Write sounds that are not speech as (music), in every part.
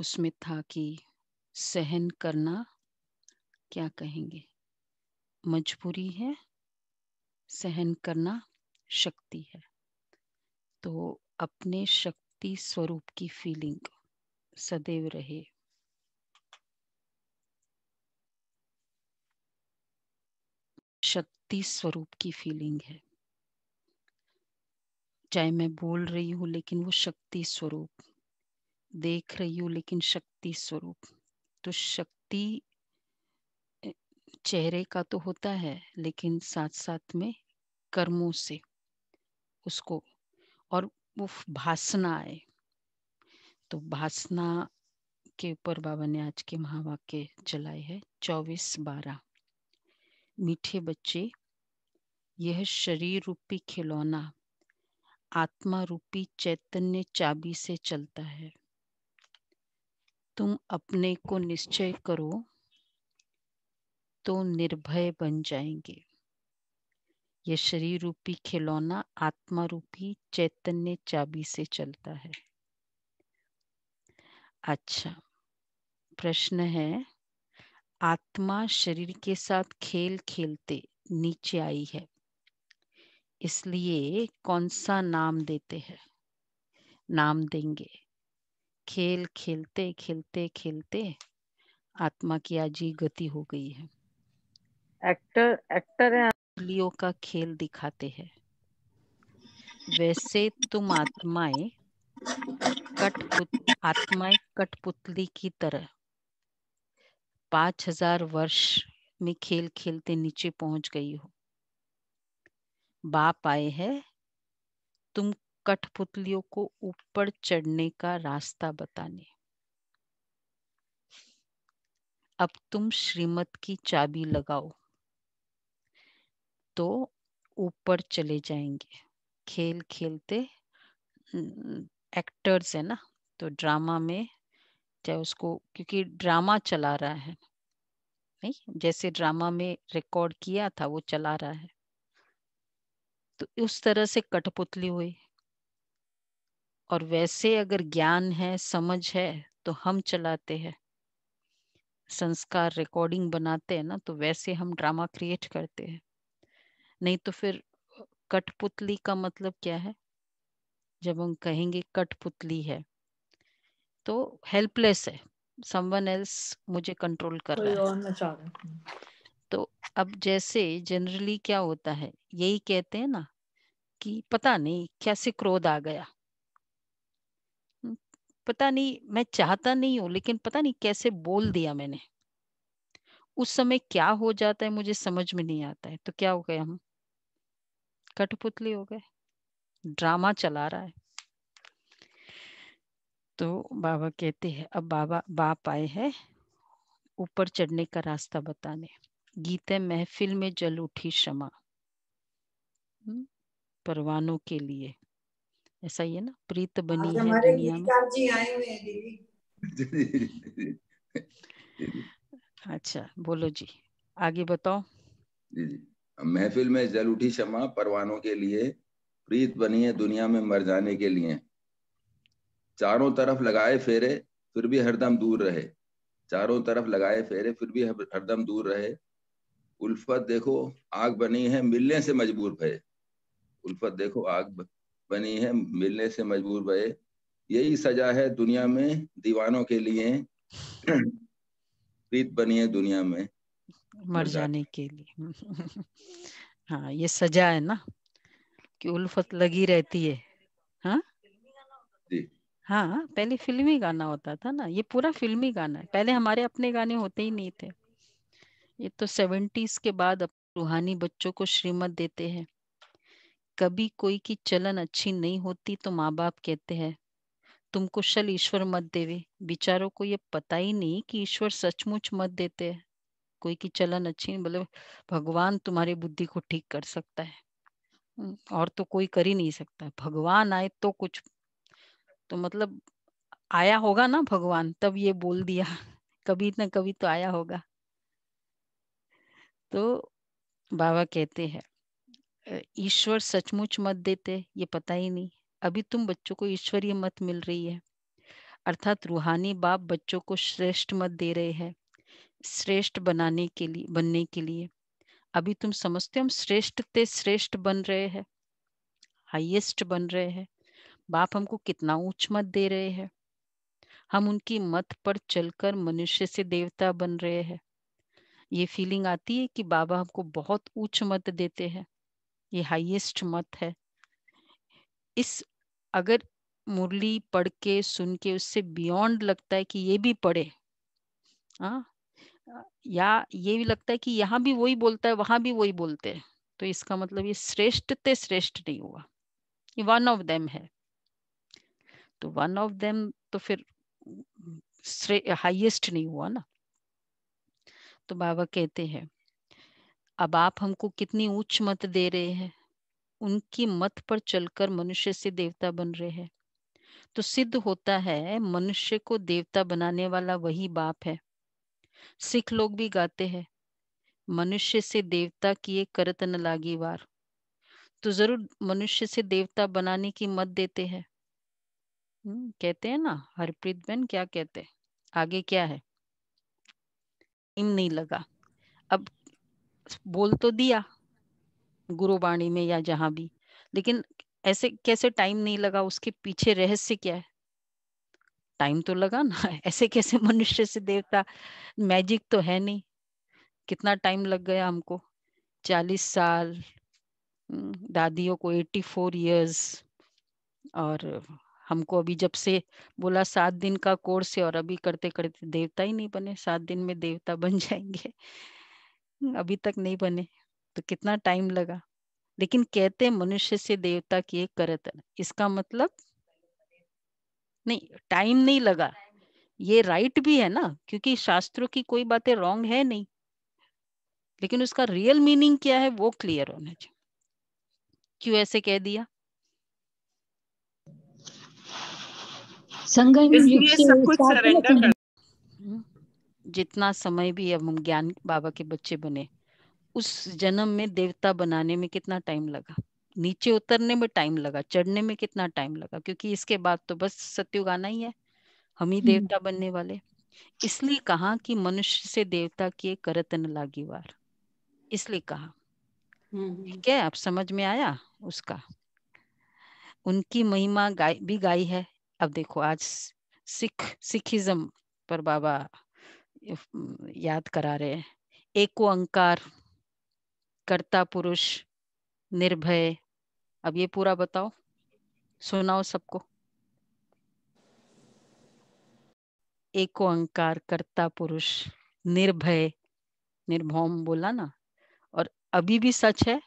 उसमें था कि सहन करना क्या कहेंगे मजबूरी है सहन करना शक्ति है तो अपने शक्ति स्वरूप की फीलिंग सदैव रहे शक्ति स्वरूप की फीलिंग है चाहे मैं बोल रही हूं लेकिन वो शक्ति स्वरूप देख रही हूँ लेकिन शक्ति स्वरूप तो शक्ति चेहरे का तो होता है लेकिन साथ साथ में कर्मों से उसको और वो भासना आए तो भासना के ऊपर बाबा ने आज के महावाक्य चलाए है चौबीस बारह मीठे बच्चे यह शरीर रूपी खिलौना आत्मा रूपी चैतन्य चाबी से चलता है तुम अपने को निश्चय करो तो निर्भय बन जाएंगे यह शरीर रूपी खिलौना आत्मा रूपी चैतन्य चाबी से चलता है अच्छा प्रश्न है आत्मा शरीर के साथ खेल खेलते नीचे आई है इसलिए कौन सा नाम देते हैं नाम देंगे खेल खेलते खेलते खेलते आत्मा की आजी गति हो गई है एक्टर एक्टर है का खेल दिखाते हैं वैसे तुम आत्माएं कठपुत आत्माएं कठपुतली की तरह पांच हजार वर्ष में खेल खेलते नीचे पहुंच गई हो बाप आए हैं तुम कठपुतलियों को ऊपर चढ़ने का रास्ता बताने अब तुम श्रीमत की चाबी लगाओ तो ऊपर चले जाएंगे खेल खेलते एक्टर्स हम्म, है ना तो ड्रामा में चाहे उसको क्योंकि ड्रामा चला रहा है नहीं जैसे ड्रामा में रिकॉर्ड किया था वो चला रहा है तो उस तरह से कठपुतली हुई और वैसे अगर ज्ञान है समझ है तो हम चलाते हैं संस्कार रिकॉर्डिंग बनाते हैं ना तो वैसे हम ड्रामा क्रिएट करते हैं नहीं तो फिर कठपुतली का मतलब क्या है जब हम कहेंगे कठपुतली है तो हेल्पलेस है समवन एल्स मुझे कंट्रोल कर रहा है तो अब जैसे जनरली क्या होता है यही कहते हैं ना कि पता नहीं कैसे क्रोध आ गया पता नहीं मैं चाहता नहीं हूं लेकिन पता नहीं कैसे बोल दिया मैंने उस समय क्या हो जाता है मुझे समझ में नहीं आता है तो क्या हो गए हम कठपुतली हो गए ड्रामा चला रहा है तो बाबा कहते हैं अब बाबा बाप आए हैं ऊपर चढ़ने का रास्ता बताने गीते महफिल में जल उठी क्षमा हम्म, परवानों के लिए ऐसा ही है ना प्रीत हाँ, बनी है दुनिया में (laughs) अच्छा बोलो जी आगे बताओ महफिल में जल उठी क्षमा परवानों के लिए प्रीत बनी है दुनिया में मर जाने के लिए चारों तरफ लगाए फेरे फिर भी हरदम दूर रहे चारों तरफ लगाए फेरे फिर भी हरदम दूर रहे उल्फत देखो आग बनी है मिलने से मजबूर भय उल्फत देखो आग बनी है मिलने से मजबूर भये यही सजा है दुनिया में दीवानों के लिए प्रीत बनी है दुनिया में मर जाने के लिए (laughs) हाँ ये सजा है ना कि उल्फत लगी रहती है हाँ हाँ पहले फिल्मी गाना होता था ना ये पूरा फिल्मी गाना है पहले हमारे अपने गाने होते ही नहीं थे ये तो सेवेंटीज के बाद रूहानी बच्चों को श्रीमत देते हैं कभी कोई की चलन अच्छी नहीं होती तो माँ बाप कहते हैं तुम कुशल ईश्वर मत देवे बिचारों को ये पता ही नहीं कि ईश्वर सचमुच मत देते है कोई की चलन अच्छी मतलब भगवान तुम्हारी बुद्धि को ठीक कर सकता है हम्म, और तो कोई कर ही नहीं सकता भगवान आए तो कुछ तो मतलब आया होगा ना भगवान तब ये बोल दिया (laughs) कभी ना कभी तो आया होगा तो बाबा कहते हैं ईश्वर सचमुच मत देते ये पता ही नहीं अभी तुम बच्चों को ईश्वरीय मत मिल रही है अर्थात रूहानी बाप बच्चों को श्रेष्ठ मत दे रहे हैं श्रेष्ठ बनाने के लिए बनने के लिए अभी तुम समझते हम श्रेष्ठ ते श्रेष्ठ बन रहे हैं हाईएस्ट बन रहे हैं बाप हमको कितना ऊंच मत दे रहे हैं हम उनकी मत पर चलकर मनुष्य से देवता बन रहे हैं ये फीलिंग आती है कि बाबा हमको बहुत ऊंच मत देते हैं ये हाईएस्ट मत है इस अगर मुरली पढ़ के सुन के उससे बियॉन्ड लगता है कि ये भी पढ़े हाँ या ये भी लगता है कि यहाँ भी वही बोलता है वहां भी वही बोलते हैं तो इसका मतलब ये श्रेष्ठ ते श्रेष्ठ नहीं हुआ ये वन ऑफ देम है तो वन ऑफ देम तो फिर हाईएस्ट नहीं हुआ ना तो बाबा कहते हैं अब आप हमको कितनी उच्च मत दे रहे हैं उनकी मत पर चलकर मनुष्य से देवता बन रहे हैं तो सिद्ध होता है मनुष्य को देवता बनाने वाला वही बाप है सिख लोग भी गाते हैं मनुष्य से देवता किए करत न लागी वार तो जरूर मनुष्य से देवता बनाने की मत देते हैं हम्म, कहते हैं ना हरप्रीत बहन क्या कहते हैं आगे क्या है इम नहीं लगा अब बोल तो दिया गुरुवाणी में या जहां भी लेकिन ऐसे कैसे टाइम नहीं लगा उसके पीछे रहस्य क्या है टाइम तो लगा ना (laughs) ऐसे कैसे मनुष्य से देवता मैजिक तो है नहीं कितना टाइम लग गया हमको चालीस साल हम्म, दादियों को एट्टी फोर ईयर्स और हमको अभी जब से बोला सात दिन का कोर्स है और अभी करते करते देवता ही नहीं बने सात दिन में देवता बन जाएंगे अभी तक नहीं बने तो कितना टाइम लगा लेकिन कहते मनुष्य से देवता एक करत इसका मतलब नहीं टाइम नहीं लगा ये राइट भी है ना क्योंकि शास्त्रों की कोई बातें रॉन्ग है नहीं लेकिन उसका रियल मीनिंग क्या है वो क्लियर होना चाहिए क्यों ऐसे कह दिया संगम सब कुछ सरेंडर जितना समय भी अब हम ज्ञान बाबा के बच्चे बने उस जन्म में देवता बनाने में कितना टाइम लगा नीचे उतरने में टाइम लगा चढ़ने में कितना टाइम लगा क्योंकि इसके बाद तो बस सत्युग आना ही है हम ही हम्म। देवता बनने वाले इसलिए कहा कि मनुष्य से देवता की करतन लागी वार इसलिए कहा हम्म, हम्म। ठीक है आप समझ में आया उसका उनकी महिमा गाय भी गाई है अब देखो आज सिख सिखिज्म पर बाबा याद करा रहे हैं एक ओंकार कर्ता पुरुष निर्भय अब ये पूरा बताओ सुनाओ सबको एक ओंकार कर्ता पुरुष निर्भय निर्भम बोला ना और अभी भी सच है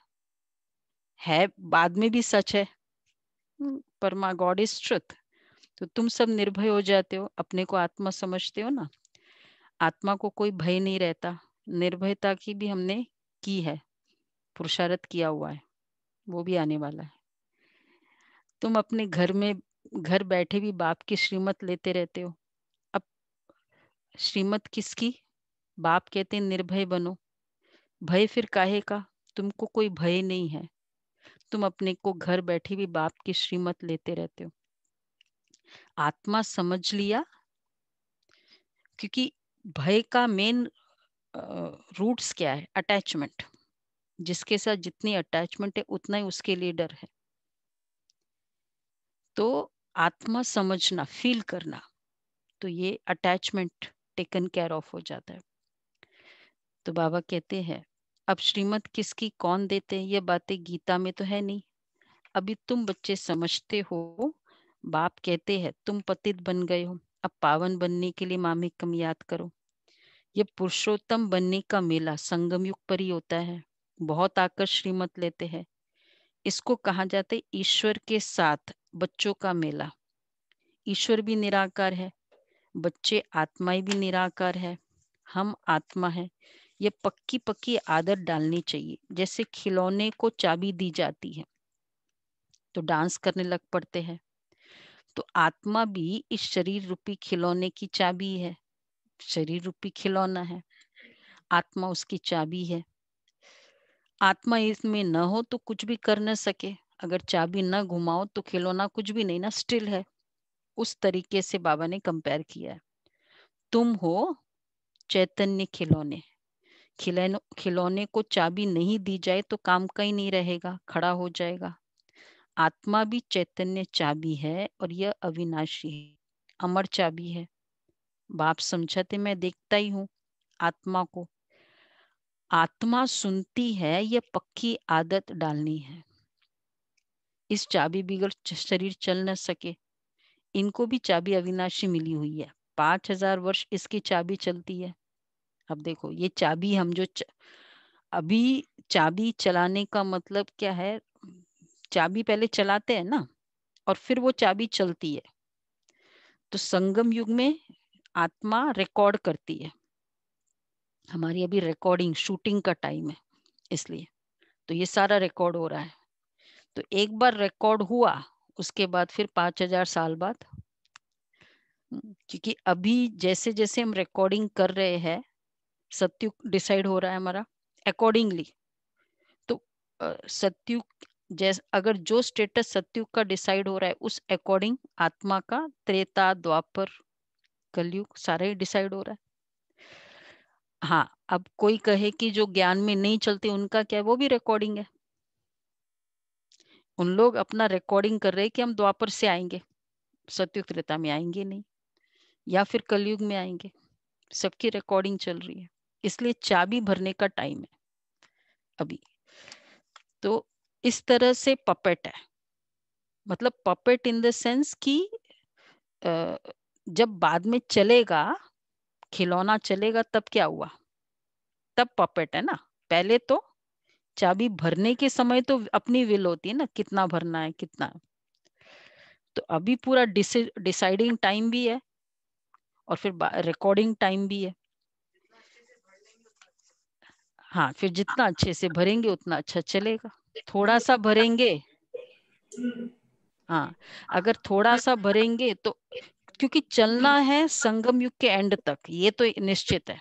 है बाद में भी सच है हम्म, परमा गॉड इज ट्रुथ तो तुम सब निर्भय हो जाते हो अपने को आत्मा समझते हो ना आत्मा को कोई भय नहीं रहता निर्भयता की भी हमने की है पुरुषार्थ किया हुआ है वो भी आने वाला है तुम अपने घर में घर बैठे भी बाप की श्रीमत लेते रहते हो अब श्रीमत किसकी बाप कहते निर्भय बनो भय फिर काहे का तुमको कोई भय नहीं है तुम अपने को घर बैठे भी बाप की श्रीमत लेते रहते हो आत्मा समझ लिया क्योंकि भय का मेन रूट्स क्या है अटैचमेंट जिसके साथ जितनी अटैचमेंट है उतना ही उसके लिए डर है तो आत्मा समझना फील करना तो ये अटैचमेंट टेकन केयर ऑफ हो जाता है तो बाबा कहते हैं अब श्रीमत किसकी कौन देते हैं ये बातें गीता में तो है नहीं अभी तुम बच्चे समझते हो बाप कहते हैं तुम पतित बन गए हो अब पावन बनने के लिए मामे कम याद करो ये पुरुषोत्तम बनने का मेला संगम युग पर ही होता है बहुत आकर श्रीमत लेते हैं इसको कहा जाता है ईश्वर के साथ बच्चों का मेला ईश्वर भी निराकार है बच्चे आत्माएं भी निराकार है हम आत्मा है ये पक्की पक्की आदत डालनी चाहिए जैसे खिलौने को चाबी दी जाती है तो डांस करने लग पड़ते हैं तो आत्मा भी इस शरीर रूपी खिलौने की चाबी है शरीर रूपी खिलौना है आत्मा उसकी चाबी है आत्मा इसमें न हो तो कुछ भी कर न सके अगर चाबी न घुमाओ तो खिलौना कुछ भी नहीं ना स्टिल है उस तरीके से बाबा ने कंपेयर किया है तुम हो चैतन्य खिलौने खिलौने खिलौने को चाबी नहीं दी जाए तो काम कहीं नहीं रहेगा खड़ा हो जाएगा आत्मा भी चैतन्य चाबी है और यह अविनाशी है अमर चाबी है बाप समझाते मैं देखता ही हूँ आत्मा को आत्मा सुनती है ये पक्की आदत डालनी है इस चाबी बिगड़ शरीर चल न सके इनको भी चाबी अविनाशी मिली हुई है पांच हजार वर्ष इसकी चाबी चलती है अब देखो ये चाबी हम जो च... अभी चाबी चलाने का मतलब क्या है चाबी पहले चलाते हैं ना और फिर वो चाबी चलती है तो संगम युग में आत्मा रिकॉर्ड करती है हमारी अभी रिकॉर्डिंग शूटिंग का टाइम है इसलिए तो ये सारा रिकॉर्ड हो रहा है तो एक बार रिकॉर्ड हुआ उसके बाद फिर पांच हजार साल बाद क्योंकि अभी जैसे जैसे हम रिकॉर्डिंग कर रहे हैं सत्यु डिसाइड हो रहा है हमारा अकॉर्डिंगली तो सत्यु जैसे अगर जो स्टेटस सत्यु का डिसाइड हो रहा है उस अकॉर्डिंग आत्मा का त्रेता द्वापर कलयुग सारा ही डिसाइड हो रहा है हाँ अब कोई कहे कि जो ज्ञान में नहीं चलते उनका क्या है वो भी रिकॉर्डिंग है उन लोग अपना रिकॉर्डिंग कर रहे हैं कि हम द्वापर से आएंगे सत्युग त्रेता में आएंगे नहीं या फिर कलयुग में आएंगे सबकी रिकॉर्डिंग चल रही है इसलिए चाबी भरने का टाइम है अभी तो इस तरह से पपेट है मतलब पपेट इन द सेंस कि जब बाद में चलेगा खिलौना चलेगा तब क्या हुआ तब पपेट है ना पहले तो चाबी भरने के समय तो अपनी विल होती है ना कितना भरना है कितना तो अभी पूरा डिसाइडिंग टाइम भी है और फिर रिकॉर्डिंग टाइम भी है हाँ फिर जितना अच्छे से भरेंगे उतना अच्छा चलेगा थोड़ा सा भरेंगे हाँ अगर थोड़ा सा भरेंगे तो क्योंकि चलना है संगम युग के एंड तक ये तो निश्चित है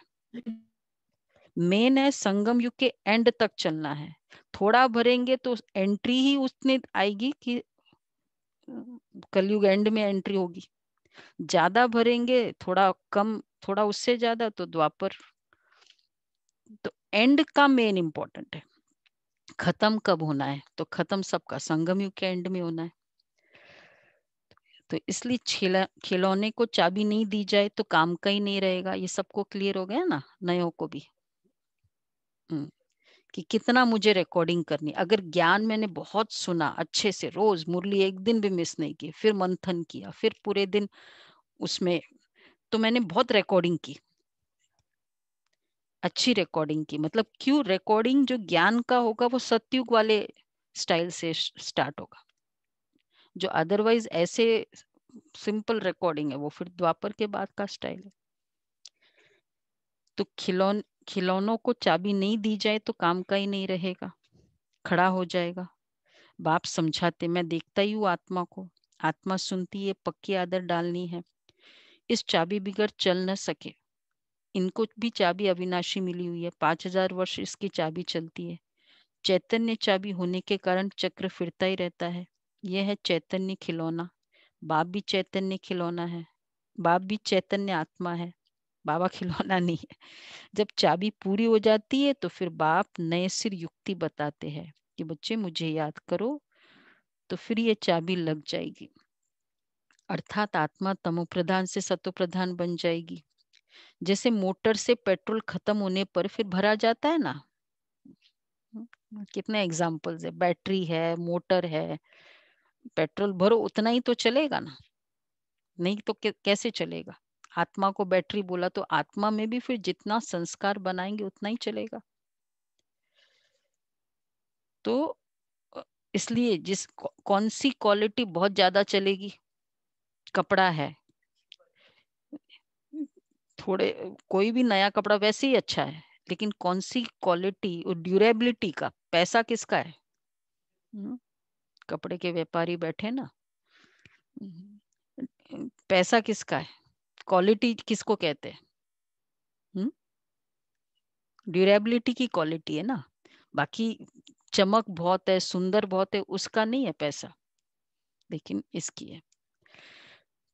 मेन है संगम युग के एंड तक चलना है थोड़ा भरेंगे तो एंट्री ही उसने आएगी कि कलयुग एंड में एंट्री होगी ज्यादा भरेंगे थोड़ा कम थोड़ा उससे ज्यादा तो द्वापर तो एंड का मेन इंपॉर्टेंट है खत्म कब होना है तो खत्म सबका संगम युग के एंड में होना है तो इसलिए खिलौने को चाबी नहीं दी जाए तो काम का ही नहीं रहेगा ये सबको क्लियर हो गया ना नयों को भी हम्म, कि कितना मुझे रिकॉर्डिंग करनी अगर ज्ञान मैंने बहुत सुना अच्छे से रोज मुरली एक दिन भी मिस नहीं की फिर मंथन किया फिर पूरे दिन उसमें तो मैंने बहुत रिकॉर्डिंग की अच्छी रिकॉर्डिंग की मतलब क्यों रिकॉर्डिंग जो ज्ञान का होगा वो सत्युग वाले स्टाइल से स्टार्ट होगा जो अदरवाइज ऐसे सिंपल रिकॉर्डिंग है वो फिर द्वापर के बाद का स्टाइल है तो खिलौन खिलौनों को चाबी नहीं दी जाए तो काम का ही नहीं रहेगा खड़ा हो जाएगा बाप समझाते मैं देखता ही हूँ आत्मा को आत्मा सुनती है पक्की आदर डालनी है इस चाबी बिगड़ चल न सके इनको भी चाबी अविनाशी मिली हुई है पांच हजार वर्ष इसकी चाबी चलती है चैतन्य चाबी होने के कारण चक्र फिरता ही रहता है ये है चैतन्य खिलौना बाप भी चैतन्य खिलौना है बाप भी चैतन्य आत्मा है बाबा खिलौना नहीं है जब चाबी पूरी हो जाती है तो फिर बाप नए सिर युक्ति बताते हैं कि बच्चे मुझे याद करो तो फिर ये चाबी लग जाएगी अर्थात आत्मा तमो प्रधान से सतो प्रधान बन जाएगी जैसे मोटर से पेट्रोल खत्म होने पर फिर भरा जाता है ना कितने एग्जाम्पल्स है बैटरी है मोटर है पेट्रोल भरो उतना ही तो चलेगा ना नहीं तो कैसे चलेगा आत्मा को बैटरी बोला तो आत्मा में भी फिर जितना संस्कार बनाएंगे उतना ही चलेगा तो इसलिए जिस कौन सी क्वालिटी बहुत ज्यादा चलेगी कपड़ा है थोड़े कोई भी नया कपड़ा वैसे ही अच्छा है लेकिन कौन सी क्वालिटी और ड्यूरेबिलिटी का पैसा किसका है कपड़े के व्यापारी बैठे ना हम्म, पैसा किसका है क्वालिटी किसको कहते हैं ड्यूरेबिलिटी हम्म? की क्वालिटी है ना बाकी चमक बहुत है सुंदर बहुत है उसका नहीं है पैसा लेकिन इसकी है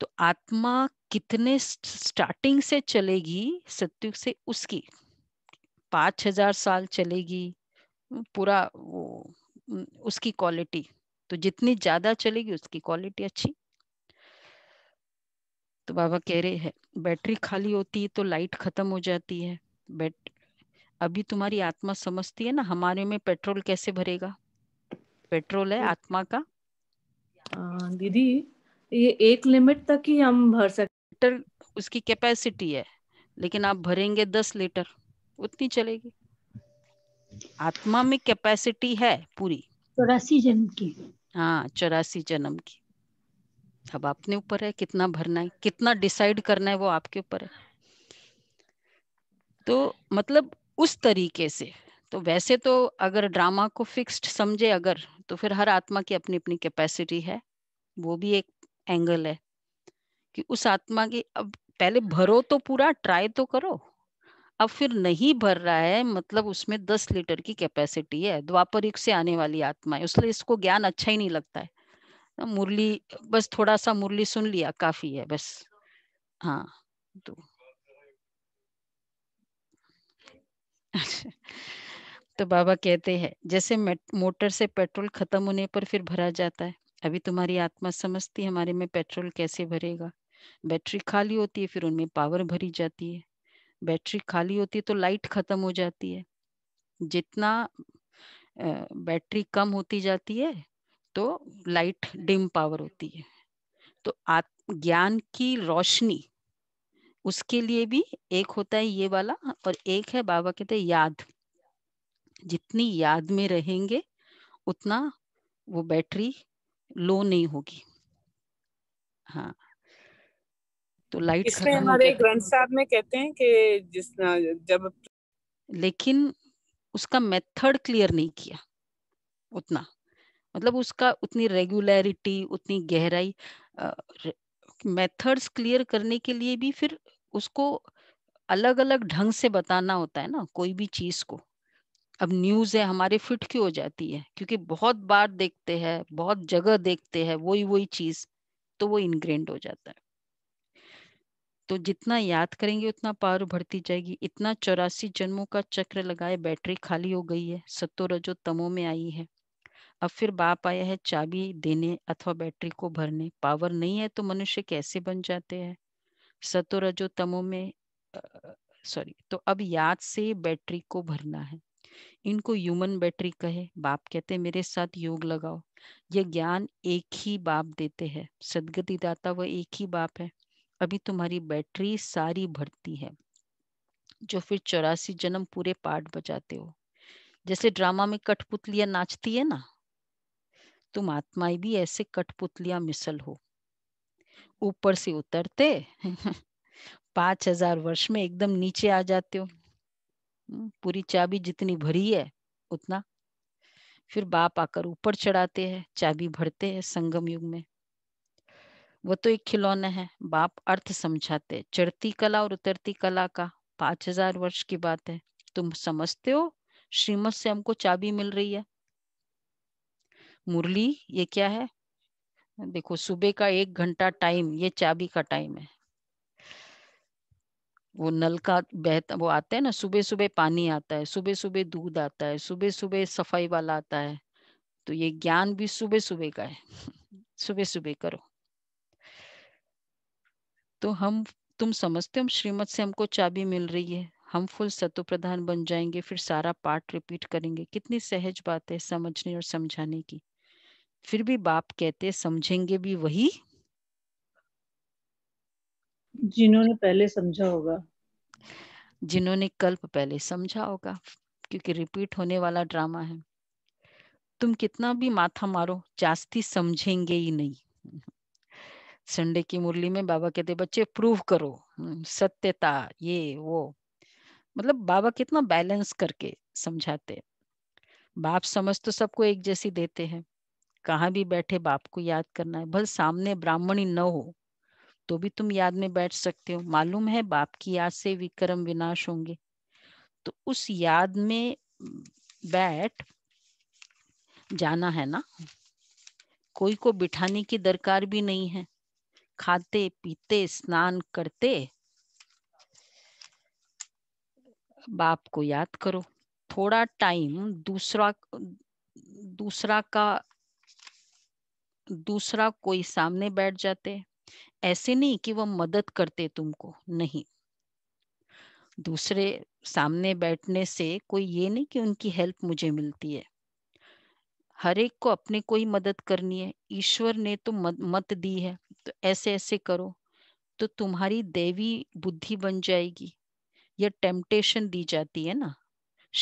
तो आत्मा कितने स्टार्टिंग से चलेगी सत्युग से उसकी पांच हजार साल चलेगी पूरा वो उसकी क्वालिटी तो जितनी ज्यादा चलेगी उसकी क्वालिटी अच्छी तो बाबा कह रहे हैं बैटरी खाली होती है तो लाइट खत्म हो जाती है बैट अभी तुम्हारी आत्मा समझती है ना हमारे में पेट्रोल कैसे भरेगा पेट्रोल है तो आत्मा का दीदी ये एक लिमिट तक ही हम भर सकते उसकी कैपेसिटी है लेकिन आप भरेंगे दस लीटर उतनी चलेगी आत्मा में कैपेसिटी है पूरी चौरासी जन्म की हाँ चौरासी जन्म की अब आपने ऊपर है कितना भरना है कितना डिसाइड करना है वो आपके ऊपर है तो मतलब उस तरीके से तो वैसे तो अगर ड्रामा को फिक्स्ड समझे अगर तो फिर हर आत्मा की अपनी अपनी कैपेसिटी है वो भी एक एंगल है कि उस आत्मा की अब पहले भरो तो पूरा ट्राई तो करो अब फिर नहीं भर रहा है मतलब उसमें दस लीटर की कैपेसिटी है द्वापर युग से आने वाली आत्मा है इसलिए इसको ज्ञान अच्छा ही नहीं लगता है तो मुरली बस थोड़ा सा मुरली सुन लिया काफी है बस हाँ तो (laughs) तो बाबा कहते हैं जैसे मोटर से पेट्रोल खत्म होने पर फिर भरा जाता है अभी तुम्हारी आत्मा समझती है हमारे में पेट्रोल कैसे भरेगा बैटरी खाली होती है फिर उनमें पावर भरी जाती है बैटरी खाली होती है तो लाइट खत्म हो जाती है जितना बैटरी कम होती जाती है तो लाइट डिम पावर होती है तो ज्ञान की रोशनी उसके लिए भी एक होता है ये वाला और एक है बाबा कहते हैं याद जितनी याद में रहेंगे उतना वो बैटरी लो नहीं होगी हाँ तो लाइट हमारे ग्रंथ साहब में कहते हैं कि जिस जब लेकिन उसका मेथड क्लियर नहीं किया उतना मतलब उसका उतनी रेगुलरिटी उतनी गहराई मेथड्स क्लियर करने के लिए भी फिर उसको अलग अलग ढंग से बताना होता है ना कोई भी चीज को अब न्यूज है हमारे फिट क्यों हो जाती है क्योंकि बहुत बार देखते हैं बहुत जगह देखते हैं वही वही चीज तो वो इनग्रेंड हो जाता है तो जितना याद करेंगे उतना पावर बढ़ती जाएगी इतना चौरासी जन्मों का चक्र लगाए बैटरी खाली हो गई है सत्तो रजो तमो में आई है अब फिर बाप आया है चाबी देने अथवा बैटरी को भरने पावर नहीं है तो मनुष्य कैसे बन जाते हैं सत्तो रजो तमो में सॉरी तो अब याद से बैटरी को भरना है इनको ह्यूमन बैटरी कहे बाप कहते मेरे साथ योग लगाओ यह ज्ञान एक ही बाप देते हैं सदगति दाता वह एक ही बाप है अभी तुम्हारी बैटरी सारी भरती है जो फिर चौरासी जन्म पूरे पार्ट बजाते हो जैसे ड्रामा में कठपुतलियां नाचती है ना तुम आत्माएं भी ऐसे कठपुतलियां मिसल हो ऊपर से उतरते पांच हजार वर्ष में एकदम नीचे आ जाते हो हम्म, पूरी चाबी जितनी भरी है उतना फिर बाप आकर ऊपर चढ़ाते हैं चाबी भरते हैं संगम युग में वो तो एक खिलौना है बाप अर्थ समझाते चढ़ती कला और उतरती कला का पांच हजार वर्ष की बात है तुम समझते हो श्रीमत से हमको चाबी मिल रही है मुरली ये क्या है देखो सुबह का एक घंटा टाइम ये चाबी का टाइम है वो नल का बहता वो आता है ना सुबह सुबह पानी आता है सुबह सुबह दूध आता है सुबह सुबह सफाई वाला आता है तो ये ज्ञान भी सुबह सुबह का है (laughs) सुबह सुबह करो तो हम तुम समझते हो श्रीमत से हमको चाबी मिल रही है हम फुल सत्व प्रधान बन जाएंगे फिर सारा पाठ रिपीट करेंगे कितनी सहज बात है समझने और समझाने की फिर भी बाप कहते समझेंगे भी वही जिन्होंने पहले समझा होगा जिन्होंने कल्प पहले समझा होगा क्योंकि रिपीट होने वाला ड्रामा है तुम कितना भी माथा मारो जास्ती समझेंगे ही नहीं संडे की मुरली में बाबा कहते बच्चे प्रूव करो हम्म, सत्यता ये वो मतलब बाबा कितना बैलेंस करके समझाते बाप समझ तो सबको एक जैसी देते हैं कहाँ भी बैठे बाप को याद करना है भले सामने ब्राह्मणी न हो तो भी तुम याद में बैठ सकते हो मालूम है बाप की याद से विक्रम विनाश होंगे तो उस याद में हम्म, बैठ जाना है ना कोई को बिठाने की दरकार भी नहीं है खाते पीते स्नान करते बाप को याद करो थोड़ा टाइम दूसरा दूसरा का दूसरा कोई सामने बैठ जाते ऐसे नहीं कि वो मदद करते तुमको नहीं दूसरे सामने बैठने से कोई ये नहीं कि उनकी हेल्प मुझे मिलती है हर एक को अपने को ही मदद करनी है ईश्वर ने तो मत दी है तो ऐसे ऐसे करो तो तुम्हारी देवी बुद्धि बन जाएगी यह टेम्पटेशन दी जाती है ना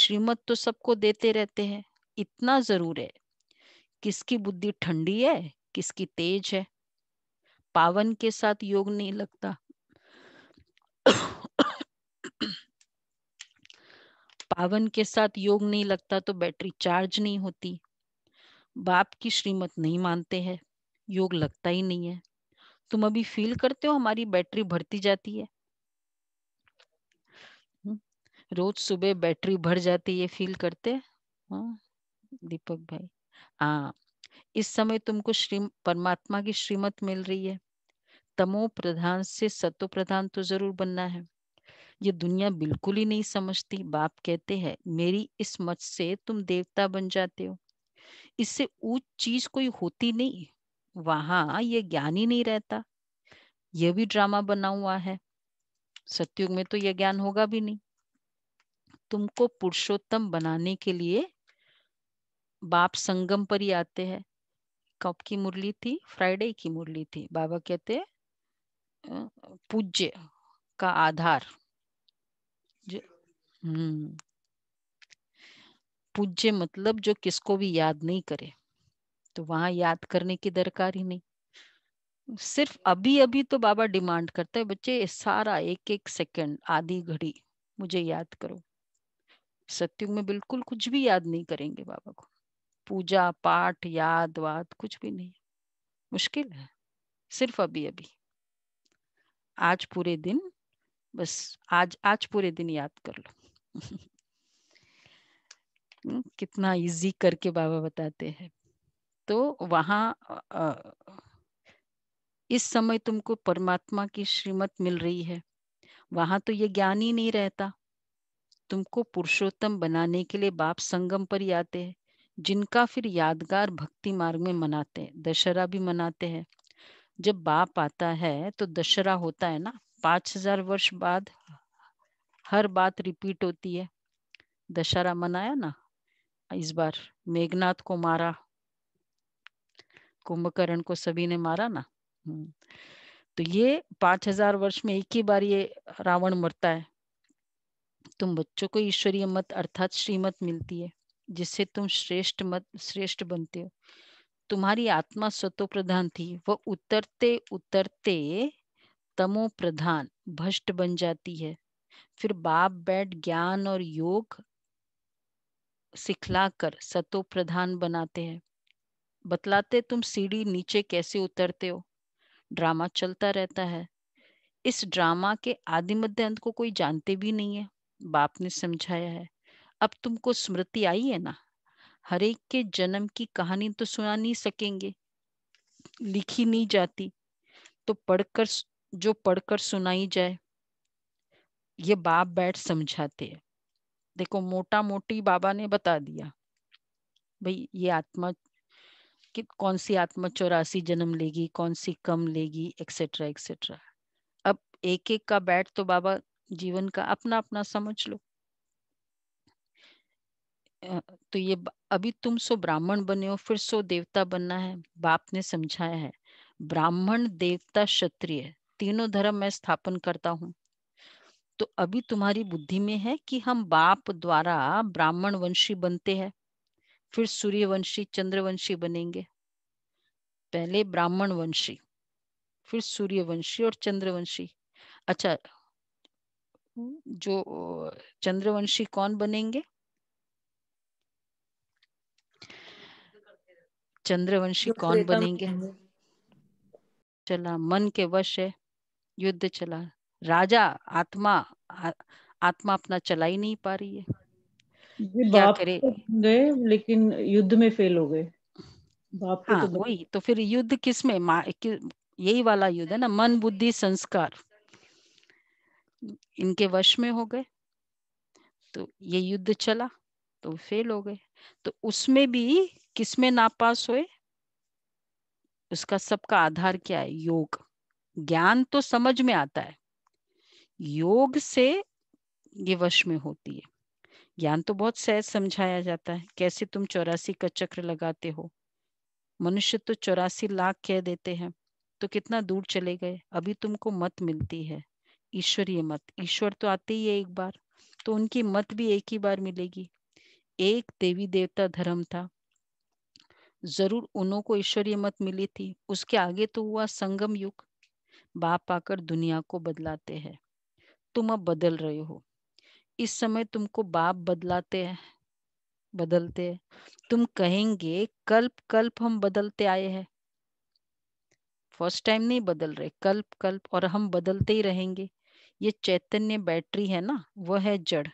श्रीमत तो सबको देते रहते हैं इतना जरूर है किसकी बुद्धि ठंडी है किसकी तेज है पावन के साथ योग नहीं लगता पावन के साथ योग नहीं लगता तो बैटरी चार्ज नहीं होती बाप की श्रीमत नहीं मानते हैं योग लगता ही नहीं है तुम अभी फील करते हो हमारी बैटरी भरती जाती है हम्म, रोज सुबह बैटरी भर जाती है फील करते हाँ दीपक भाई हाँ इस समय तुमको श्री परमात्मा की श्रीमत मिल रही है तमो प्रधान से सतो प्रधान तो जरूर बनना है ये दुनिया बिल्कुल ही नहीं समझती बाप कहते हैं मेरी इस मत से तुम देवता बन जाते हो इससे ऊंच चीज कोई होती नहीं वहां ये ज्ञान ही नहीं रहता यह भी ड्रामा बना हुआ है सत्युग में तो यह ज्ञान होगा भी नहीं तुमको पुरुषोत्तम बनाने के लिए बाप संगम पर ही आते हैं कब की मुरली थी फ्राइडे की मुरली थी बाबा कहते पूज्य का आधार हम्म पूज्य मतलब जो किसको भी याद नहीं करे तो वहां याद करने की दरकार ही नहीं सिर्फ अभी अभी तो बाबा डिमांड करता है बच्चे सारा एक एक सेकंड आधी घड़ी मुझे याद करो सत्युग में बिल्कुल कुछ भी याद नहीं करेंगे बाबा को पूजा पाठ याद वाद कुछ भी नहीं मुश्किल है सिर्फ अभी अभी आज पूरे दिन बस आज आज पूरे दिन याद कर लो (laughs) कितना इजी करके बाबा बताते हैं तो वहाँ इस समय तुमको परमात्मा की श्रीमत मिल रही है वहां तो ये ज्ञान ही नहीं रहता तुमको पुरुषोत्तम बनाने के लिए बाप संगम पर ही आते हैं जिनका फिर यादगार भक्ति मार्ग में मनाते हैं दशहरा भी मनाते हैं जब बाप आता है तो दशहरा होता है ना पांच हजार वर्ष बाद हर बात रिपीट होती है दशहरा मनाया ना इस बार मेघनाथ को मारा कुंभकर्ण को सभी ने मारा ना हम्म। तो ये पांच हजार वर्ष में एक ही बार ये रावण मरता है तुम बच्चों को ईश्वरीय मत अर्थात श्रीमत मिलती है जिससे तुम श्रेष्ठ मत श्रेष्ठ बनते हो तुम्हारी आत्मा स्वतो प्रधान थी वह उतरते उतरते तमो प्रधान भ्रष्ट बन जाती है फिर बाप बैठ ज्ञान और योग सिखलाकर सतो प्रधान बनाते हैं बतलाते तुम सीढ़ी नीचे कैसे उतरते हो ड्रामा चलता रहता है इस ड्रामा के आदि मध्य अंत को कोई जानते भी नहीं है बाप ने समझाया है अब तुमको स्मृति आई है ना हरेक के जन्म की कहानी तो सुना नहीं सकेंगे लिखी नहीं जाती तो पढ़कर जो पढ़कर सुनाई जाए ये बाप बैठ समझाते हैं देखो मोटा मोटी बाबा ने बता दिया भाई ये आत्मा कि कौन सी आत्मा चौरासी जन्म लेगी कौन सी कम लेगी एक्सेट्रा एक्सेट्रा अब एक एक का बैठ तो बाबा जीवन का अपना अपना समझ लो तो ये अभी तुम सो ब्राह्मण बने हो फिर सो देवता बनना है बाप ने समझाया है ब्राह्मण देवता क्षत्रिय तीनों धर्म मैं स्थापन करता हूँ तो अभी तुम्हारी बुद्धि में है कि हम बाप द्वारा ब्राह्मण वंशी बनते हैं फिर सूर्यवंशी चंद्रवंशी बनेंगे पहले ब्राह्मण वंशी फिर सूर्यवंशी और चंद्रवंशी अच्छा जो चंद्रवंशी कौन बनेंगे चंद्रवंशी कौन बनेंगे चला मन के वश है युद्ध चला राजा आत्मा आत्मा अपना चला ही नहीं पा रही है क्या करे तो गए लेकिन युद्ध में फेल हो गए बाप तो हाँ तो वही तो फिर युद्ध किस में कि, यही वाला युद्ध है ना मन बुद्धि संस्कार इनके वश में हो गए तो ये युद्ध चला तो फेल हो गए तो उसमें भी किसमें नापास हुए उसका सबका आधार क्या है योग ज्ञान तो समझ में आता है योग से ये वश में होती है ज्ञान तो बहुत सहज समझाया जाता है कैसे तुम चौरासी का चक्र लगाते हो मनुष्य तो चौरासी लाख कह देते हैं तो कितना दूर चले गए अभी तुमको मत मिलती है ईश्वरीय मत ईश्वर तो आते ही है एक बार तो उनकी मत भी एक ही बार मिलेगी एक देवी देवता धर्म था जरूर उन्हों को ईश्वरीय मत मिली थी उसके आगे तो हुआ संगम युग बाप आकर दुनिया को बदलाते हैं तुम अब बदल रहे हो इस समय तुमको बाप बदलाते हैं बदलते हैं तुम कहेंगे कल्प कल्प हम बदलते आए हैं फर्स्ट टाइम नहीं बदल रहे कल्प कल्प और हम बदलते ही रहेंगे ये चैतन्य बैटरी है ना वह है जड़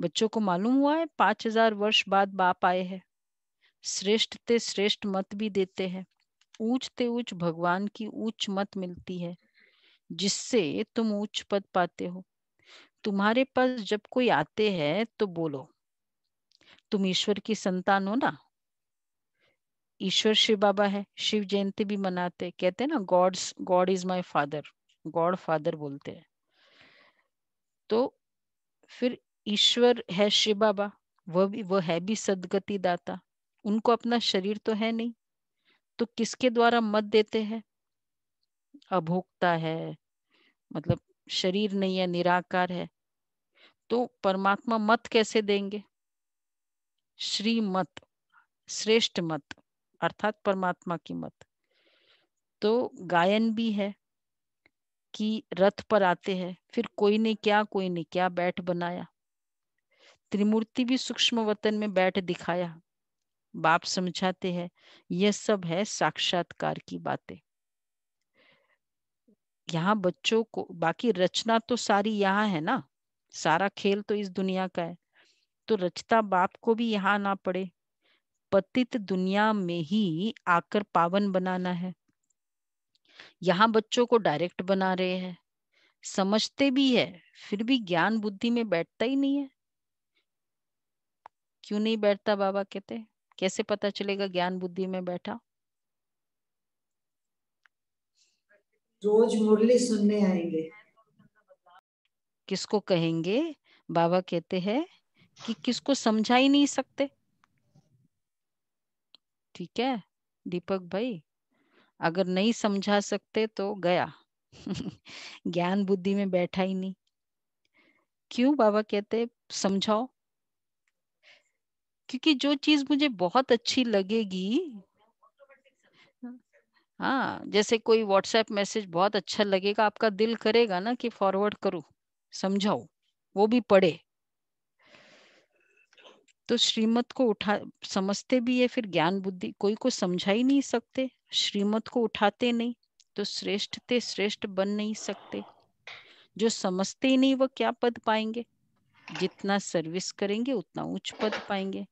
बच्चों को मालूम हुआ है पांच हजार वर्ष बाद बाप आए हैं श्रेष्ठ ते श्रेष्ठ मत भी देते हैं ऊंच ते ऊंच भगवान की ऊंच मत मिलती है जिससे तुम ऊंच पद पाते हो तुम्हारे पास जब कोई आते हैं तो बोलो तुम ईश्वर की संतान हो ना ईश्वर शिव बाबा है शिव जयंती भी मनाते कहते हैं ना God's God is my father God father बोलते हैं तो फिर ईश्वर है शिव बाबा वह भी वह है भी सदगति दाता उनको अपना शरीर तो है नहीं तो किसके द्वारा मत देते हैं अभोक्ता है मतलब शरीर नहीं है निराकार है तो परमात्मा मत कैसे देंगे श्री मत श्रेष्ठ मत अर्थात परमात्मा की मत तो गायन भी है कि रथ पर आते हैं फिर कोई ने क्या कोई ने क्या बैठ बनाया त्रिमूर्ति भी सूक्ष्म वतन में बैठ दिखाया बाप समझाते हैं यह सब है साक्षात्कार की बातें यहाँ बच्चों को बाकी रचना तो सारी यहाँ है ना सारा खेल तो इस दुनिया का है तो रचता बाप को भी यहाँ ना पड़े पतित दुनिया में ही आकर पावन बनाना है यहाँ बच्चों को डायरेक्ट बना रहे हैं समझते भी है फिर भी ज्ञान बुद्धि में बैठता ही नहीं है क्यों नहीं बैठता बाबा कहते कैसे पता चलेगा ज्ञान बुद्धि में बैठा रोज मुरली सुनने आएंगे किसको कहेंगे बाबा कहते हैं कि किसको समझा ही नहीं सकते ठीक है दीपक भाई अगर नहीं समझा सकते तो गया (laughs) ज्ञान बुद्धि में बैठा ही नहीं क्यों बाबा कहते समझाओ क्योंकि जो चीज मुझे बहुत अच्छी लगेगी हाँ जैसे कोई व्हाट्सएप मैसेज बहुत अच्छा लगेगा आपका दिल करेगा ना कि फॉरवर्ड करूं समझाओ वो भी पढ़े तो श्रीमत को उठा समझते भी है फिर ज्ञान बुद्धि कोई को समझा ही नहीं सकते श्रीमत को उठाते नहीं तो श्रेष्ठ ते श्रेष्ठ बन नहीं सकते जो समझते ही नहीं वो क्या पद पाएंगे जितना सर्विस करेंगे उतना उच्च पद पाएंगे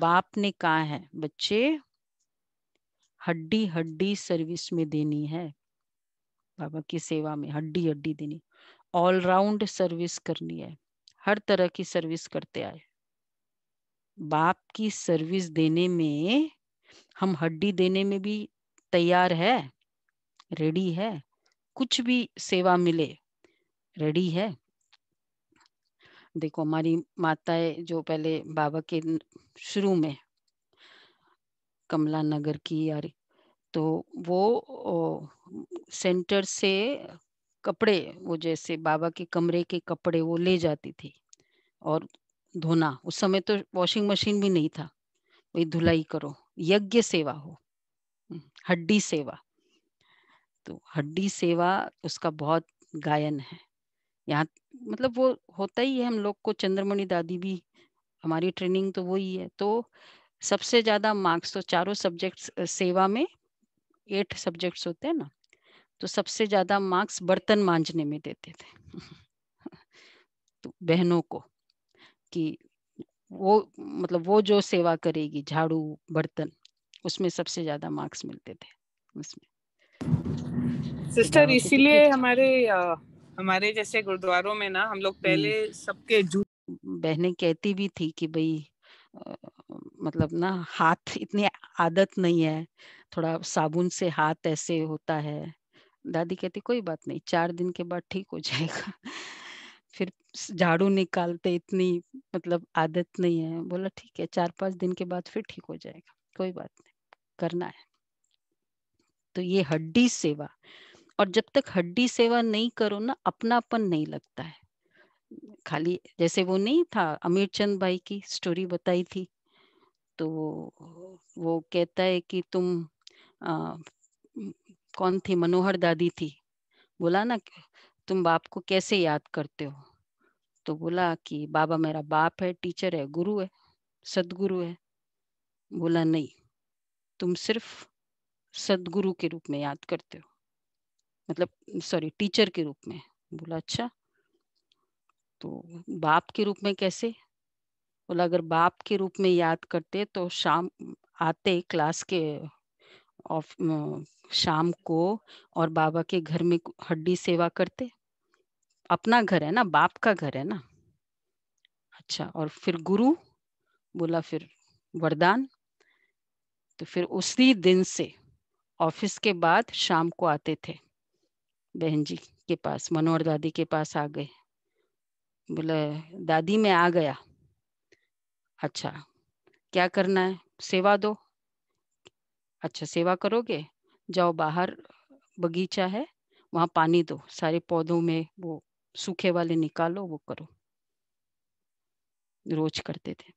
बाप ने कहा है बच्चे हड्डी हड्डी सर्विस में देनी है बाबा की सेवा में हड्डी हड्डी देनी ऑलराउंड सर्विस करनी है हर तरह की सर्विस करते आए बाप की सर्विस देने में हम हड्डी देने में भी तैयार है रेडी है कुछ भी सेवा मिले रेडी है देखो हमारी माताएं जो पहले बाबा के शुरू में कमला नगर की यार तो वो सेंटर से कपड़े वो जैसे बाबा के कमरे के कपड़े वो ले जाती थी और धोना उस समय तो वॉशिंग मशीन भी नहीं था भाई धुलाई करो यज्ञ सेवा हो हम्म, हड्डी सेवा तो हड्डी सेवा उसका बहुत गायन है यहाँ मतलब वो होता ही है हम लोग को चंद्रमणि दादी भी हमारी ट्रेनिंग तो वही है तो सबसे ज्यादा मार्क्स तो चारों सब्जेक्ट्स सेवा में एट सब्जेक्ट्स होते हैं ना तो सबसे ज्यादा मार्क्स बर्तन मांझने में देते थे (laughs) तो बहनों को कि वो मतलब वो जो सेवा करेगी झाड़ू बर्तन उसमें सबसे ज्यादा मार्क्स मिलते थे उसमें सिस्टर तो इसीलिए हमारे हमारे जैसे गुरुद्वारों में ना हम लोग हम्म। पहले सबके बहने कहती भी थी कि भाई मतलब ना हाथ इतनी आदत नहीं है थोड़ा साबुन से हाथ ऐसे होता है दादी कहती कोई बात नहीं चार दिन के बाद ठीक हो जाएगा (laughs) फिर झाड़ू निकालते इतनी मतलब आदत नहीं है बोला ठीक है चार पांच दिन के बाद फिर ठीक हो जाएगा कोई बात नहीं करना है तो ये हड्डी सेवा और जब तक हड्डी सेवा नहीं करो ना अपनापन नहीं लगता है खाली जैसे वो नहीं था अमीर चंद भाई की स्टोरी बताई थी तो वो कहता है कि तुम आ, कौन थी मनोहर दादी थी बोला ना तुम बाप को कैसे याद करते हो तो बोला कि बाबा मेरा बाप है टीचर है गुरु है सदगुरु है बोला नहीं तुम सिर्फ सदगुरु के रूप में याद करते हो मतलब सॉरी टीचर के रूप में बोला अच्छा तो बाप के रूप में कैसे बोला अगर बाप के रूप में याद करते तो शाम आते क्लास के ऑफ शाम को और बाबा के घर में हड्डी सेवा करते अपना घर है ना बाप का घर है ना अच्छा और फिर गुरु बोला फिर वरदान तो फिर उसी दिन से ऑफिस के बाद शाम को आते थे बहन जी के पास मनोहर दादी के पास आ गए बोले दादी मैं आ गया अच्छा क्या करना है सेवा दो अच्छा सेवा करोगे जाओ बाहर बगीचा है वहाँ पानी दो सारे पौधों में वो सूखे वाले निकालो वो करो रोज करते थे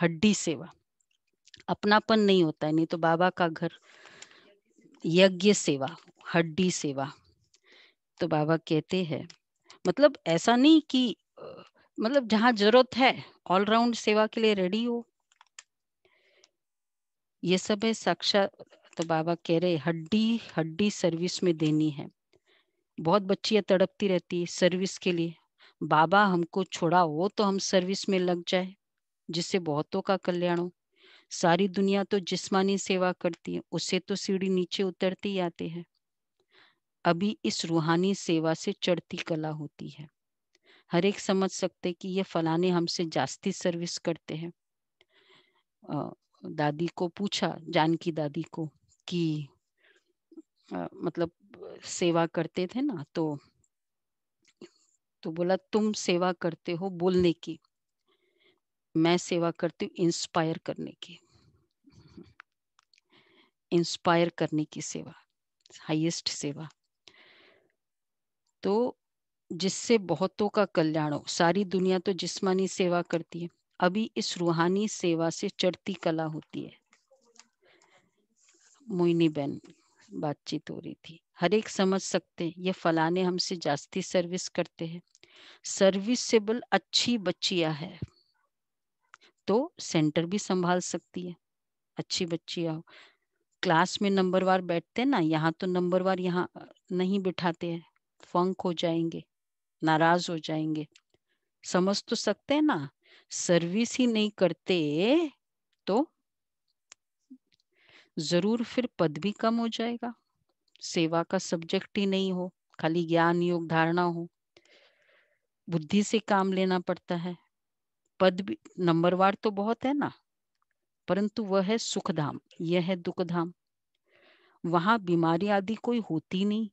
हड्डी सेवा अपनापन नहीं होता है नहीं तो बाबा का घर यज्ञ सेवा हड्डी सेवा तो बाबा कहते हैं मतलब ऐसा नहीं कि मतलब जहाँ जरूरत है ऑलराउंड सेवा के लिए रेडी हो ये सब है साक्षात तो बाबा कह रहे हड्डी हड्डी सर्विस में देनी है बहुत बच्चियां तड़पती रहती है सर्विस के लिए बाबा हमको छोड़ा हो तो हम सर्विस में लग जाए जिससे बहुतों का कल्याण हो सारी दुनिया तो जिस्मानी सेवा करती है उससे तो सीढ़ी नीचे उतरती आती है अभी इस रूहानी सेवा से चढ़ती कला होती है हर एक समझ सकते कि ये फलाने हमसे जास्ती सर्विस करते हैं दादी को पूछा जानकी दादी को कि आ, मतलब सेवा करते थे ना तो तो बोला तुम सेवा करते हो बोलने की मैं सेवा करती हूँ इंस्पायर करने की इंस्पायर करने की सेवा हाईएस्ट सेवा तो जिससे बहुतों का कल्याण हो सारी दुनिया तो जिस्मानी सेवा करती है अभी इस रूहानी सेवा से चढ़ती कला होती है मोइनी बहन बातचीत हो रही थी हर एक समझ सकते हैं ये फलाने हमसे जास्ती सर्विस करते हैं सर्विसेबल अच्छी बच्चिया है तो सेंटर भी संभाल सकती है अच्छी बच्चिया हो क्लास में नंबर वार बैठते हैं ना यहाँ तो नंबर वार यहाँ नहीं बिठाते हैं फंक हो जाएंगे नाराज हो जाएंगे समझ तो सकते हैं ना सर्विस ही नहीं करते तो जरूर फिर पद भी कम हो जाएगा सेवा का सब्जेक्ट ही नहीं हो खाली ज्ञान योग धारणा हो बुद्धि से काम लेना पड़ता है पद भी नंबरवार तो बहुत है ना परंतु वह है सुखधाम यह है दुखधाम वहां बीमारी आदि कोई होती नहीं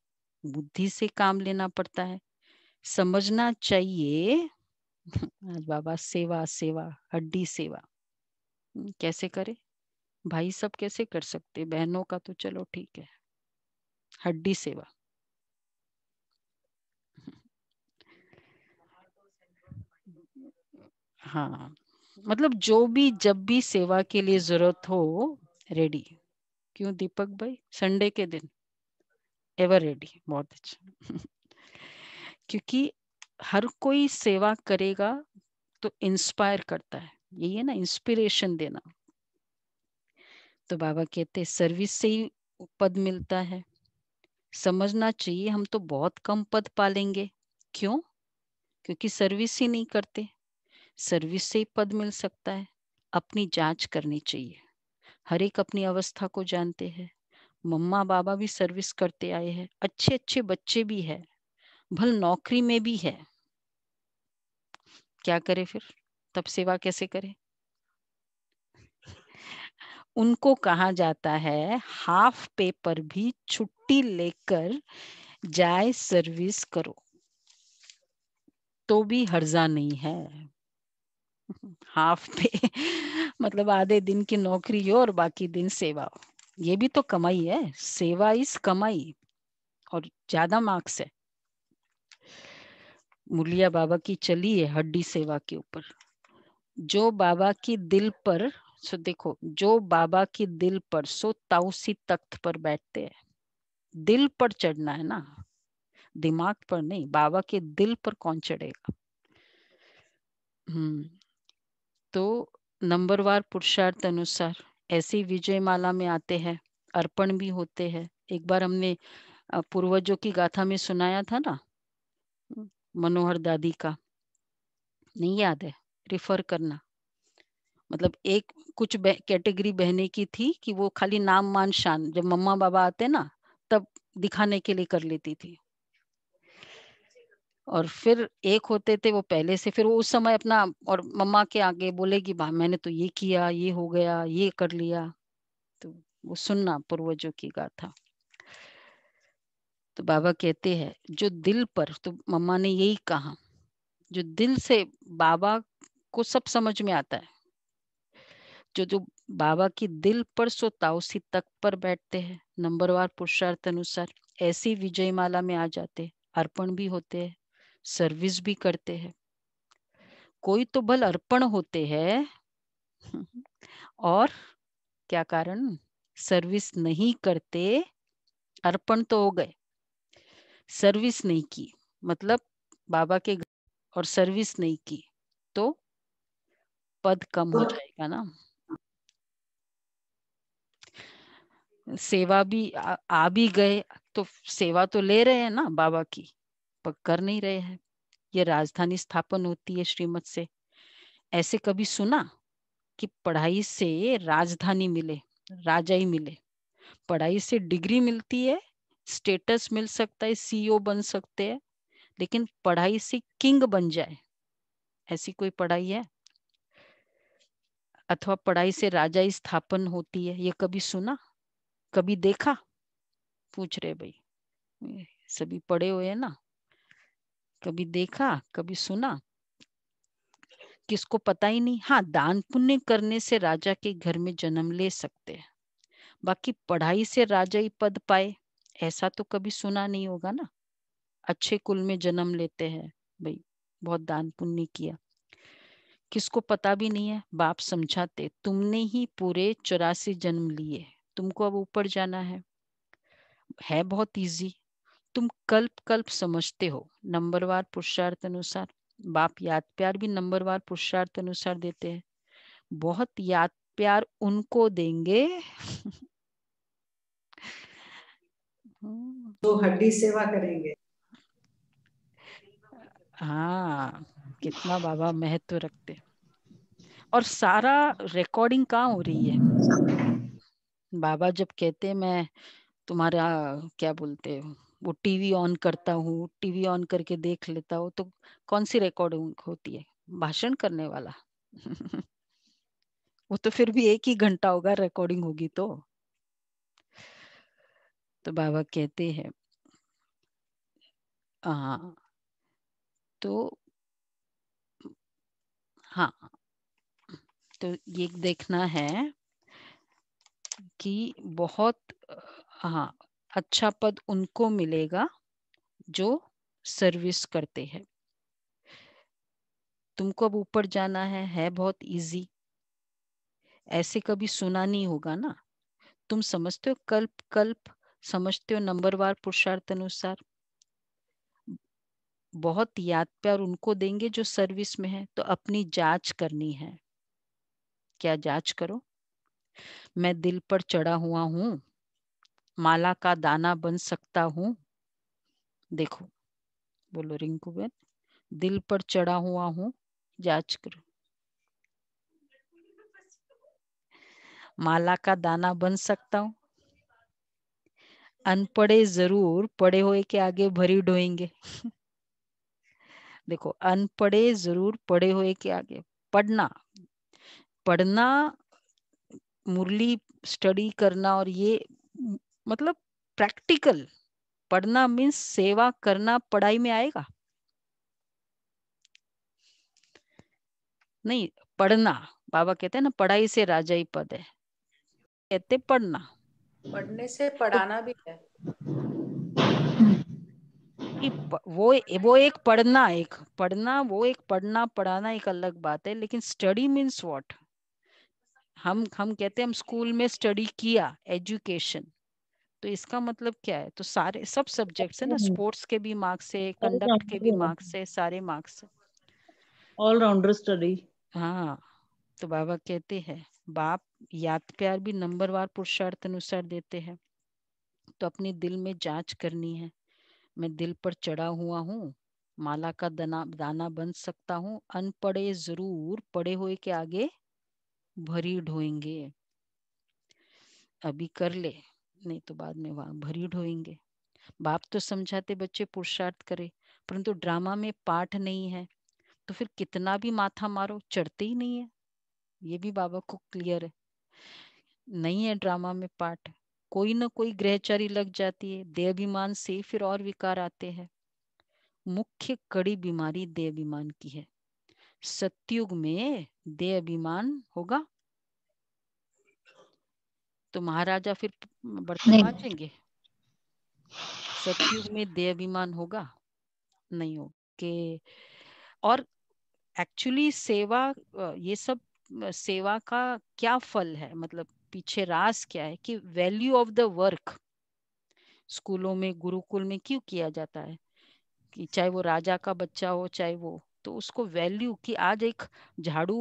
बुद्धि से काम लेना पड़ता है समझना चाहिए आज बाबा सेवा सेवा हड्डी सेवा हम्म, कैसे करे भाई सब कैसे कर सकते बहनों का तो चलो ठीक है हड्डी सेवा हाँ मतलब जो भी जब भी सेवा के लिए जरूरत हो रेडी क्यों दीपक भाई संडे के दिन एवर रेडी बहुत अच्छा (laughs) क्योंकि हर कोई सेवा करेगा तो इंस्पायर करता है यही है ना इंस्पिरेशन देना तो बाबा कहते सर्विस से ही पद मिलता है समझना चाहिए हम तो बहुत कम पद पालेंगे क्यों क्योंकि सर्विस ही नहीं करते सर्विस से ही पद मिल सकता है अपनी जांच करनी चाहिए हर एक अपनी अवस्था को जानते हैं मम्मा बाबा भी सर्विस करते आए हैं अच्छे अच्छे बच्चे भी हैं भल नौकरी में भी है क्या करे फिर तब सेवा कैसे करे उनको कहा जाता है हाफ पे पर भी छुट्टी लेकर जाए सर्विस करो तो भी हर्जा नहीं है हाफ पे मतलब आधे दिन की नौकरी हो और बाकी दिन सेवा हो ये भी तो कमाई है सेवा इस कमाई और ज्यादा मार्क्स है मुलिया बाबा की चली है हड्डी सेवा के ऊपर जो बाबा की दिल पर सो देखो जो बाबा की दिल पर सो ताउसी तख्त पर बैठते हैं दिल पर चढ़ना है ना दिमाग पर नहीं बाबा के दिल पर कौन चढ़ेगा हम्म तो नंबरवार पुरुषार्थ अनुसार ऐसी विजय माला में आते हैं अर्पण भी होते हैं एक बार हमने पूर्वजों की गाथा में सुनाया था ना मनोहर दादी का नहीं याद है रिफर करना मतलब एक कुछ कैटेगरी बह, बहने की थी कि वो खाली नाम मान शान जब मम्मा बाबा आते ना तब दिखाने के लिए कर लेती थी और फिर एक होते थे वो पहले से फिर वो उस समय अपना और मम्मा के आगे बोलेगी बा मैंने तो ये किया ये हो गया ये कर लिया तो वो सुनना पूर्वजों की गाथा तो बाबा कहते हैं जो दिल पर तो मम्मा ने यही कहा जो दिल से बाबा को सब समझ में आता है जो जो बाबा की दिल पर सो ताउसी तक पर बैठते हैं नंबरवार पुरुषार्थ अनुसार ऐसी विजय माला में आ जाते अर्पण भी होते हैं सर्विस भी करते हैं कोई तो बल अर्पण होते हैं और क्या कारण सर्विस नहीं करते अर्पण तो हो गए सर्विस नहीं की मतलब बाबा के और सर्विस नहीं की तो पद कम हो तो जाएगा ना सेवा भी आ, आ भी गए तो सेवा तो ले रहे हैं ना बाबा की पर कर नहीं रहे हैं ये राजधानी स्थापन होती है श्रीमत से ऐसे कभी सुना कि पढ़ाई से राजधानी मिले राजा ही मिले पढ़ाई से डिग्री मिलती है स्टेटस मिल सकता है सीईओ e बन सकते हैं लेकिन पढ़ाई से किंग बन जाए ऐसी कोई पढ़ाई है अथवा पढ़ाई से राजा स्थापन होती है ये कभी सुना कभी देखा पूछ रहे भाई सभी पढ़े हुए हैं ना कभी देखा कभी सुना किसको पता ही नहीं हाँ दान पुण्य करने से राजा के घर में जन्म ले सकते हैं बाकी पढ़ाई से राजा ही पद पाए ऐसा तो कभी सुना नहीं होगा ना अच्छे कुल में जन्म लेते हैं भाई बहुत दान पुण्य किया किसको पता भी नहीं है बाप समझाते तुमने ही पूरे चौरासी जन्म लिए तुमको अब ऊपर जाना है है बहुत इजी तुम कल्प कल्प समझते हो नंबरवार पुरुषार्थ अनुसार बाप याद प्यार भी नंबरवार पुरुषार्थ अनुसार देते हैं बहुत याद प्यार उनको देंगे (laughs) तो हड्डी सेवा करेंगे हाँ कितना बाबा महत्व रखते और सारा रिकॉर्डिंग कहाँ हो रही है बाबा जब कहते मैं तुम्हारा क्या बोलते हो वो टीवी ऑन करता हूँ टीवी ऑन करके देख लेता हूँ तो कौन सी रिकॉर्डिंग होती है भाषण करने वाला (laughs) वो तो फिर भी एक ही घंटा होगा रिकॉर्डिंग होगी तो तो बाबा कहते हैं हाँ तो हाँ तो ये देखना है कि बहुत हाँ अच्छा पद उनको मिलेगा जो सर्विस करते हैं तुमको अब ऊपर जाना है है बहुत इजी ऐसे कभी सुना नहीं होगा ना तुम समझते हो कल्प कल्प समझते हो नंबरवार पुरुषार्थ अनुसार बहुत याद प्यार उनको देंगे जो सर्विस में है तो अपनी जांच करनी है क्या जांच करो मैं दिल पर चढ़ा हुआ हूं माला का दाना बन सकता हूं देखो बोलो रिंकू बहन दिल पर चढ़ा हुआ हूं जांच करो माला का दाना बन सकता हूं अनपढ़े जरूर पढ़े हुए के आगे भरी ढोएंगे (laughs) देखो अनपढ़े जरूर पढ़े हुए के आगे पढ़ना पढ़ना मुरली स्टडी करना और ये मतलब प्रैक्टिकल पढ़ना मीन्स सेवा करना पढ़ाई में आएगा नहीं पढ़ना बाबा कहते हैं ना पढ़ाई से राजा ही पद है कहते पढ़ना पढ़ने से पढ़ाना भी है वो वो एक पढ़ना एक पढ़ना वो एक पढ़ना पढ़ाना एक अलग बात है लेकिन स्टडी मीन्स वॉट हम हम कहते हैं हम स्कूल में स्टडी किया एजुकेशन तो इसका मतलब क्या है तो सारे सब सब्जेक्ट्स है ना स्पोर्ट्स हम्म। के भी मार्क्स है कंडक्ट के भी मार्क्स है सारे मार्क्स ऑलराउंडर स्टडी हाँ तो बाबा कहते हैं बाप याद प्यार भी नंबरवार पुरुषार्थ अनुसार देते हैं तो अपने दिल में जांच करनी है मैं दिल पर चढ़ा हुआ हूँ माला का दाना दाना बन सकता हूँ अनपढ़े जरूर पढ़े हुए के आगे भरी ढोएंगे अभी कर ले नहीं तो बाद में वहां भरी ढोएंगे बाप तो समझाते बच्चे पुरुषार्थ करे परंतु ड्रामा में पाठ नहीं है तो फिर कितना भी माथा मारो चढ़ते ही नहीं है ये भी बाबा को क्लियर है नहीं है ड्रामा में पार्ट कोई ना कोई ग्रहचारी लग जाती है देहाभिमान से फिर और विकार आते हैं मुख्य कड़ी बीमारी देहाभिमान की है सत्युग में देहाभिमान होगा तो महाराजा फिर बर्तन बांचेंगे सत्युग में देहाभिमान होगा नहीं हो के और एक्चुअली सेवा ये सब मतलब सेवा का क्या फल है मतलब पीछे रास क्या है कि वैल्यू ऑफ द वर्क स्कूलों में गुरुकुल में क्यों किया जाता है कि चाहे वो राजा का बच्चा हो चाहे वो तो उसको वैल्यू कि आज एक झाड़ू